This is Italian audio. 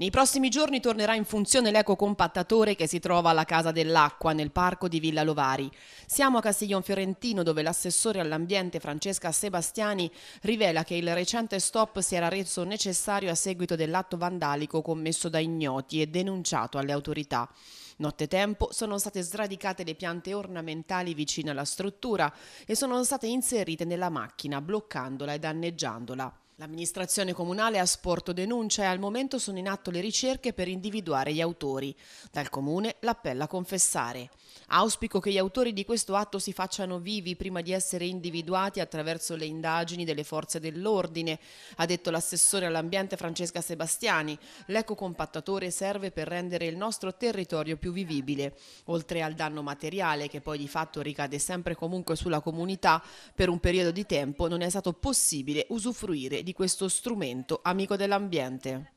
Nei prossimi giorni tornerà in funzione l'ecocompattatore che si trova alla Casa dell'Acqua nel parco di Villa Lovari. Siamo a Castiglion Fiorentino dove l'assessore all'ambiente Francesca Sebastiani rivela che il recente stop si era reso necessario a seguito dell'atto vandalico commesso da ignoti e denunciato alle autorità. Nottetempo sono state sradicate le piante ornamentali vicine alla struttura e sono state inserite nella macchina bloccandola e danneggiandola. L'amministrazione comunale ha sporto denuncia e al momento sono in atto le ricerche per individuare gli autori. Dal comune l'appello a confessare. Auspico che gli autori di questo atto si facciano vivi prima di essere individuati attraverso le indagini delle forze dell'ordine, ha detto l'assessore all'ambiente Francesca Sebastiani. L'ecocompattatore serve per rendere il nostro territorio più più vivibile, oltre al danno materiale che poi di fatto ricade sempre comunque sulla comunità, per un periodo di tempo non è stato possibile usufruire di questo strumento amico dell'ambiente.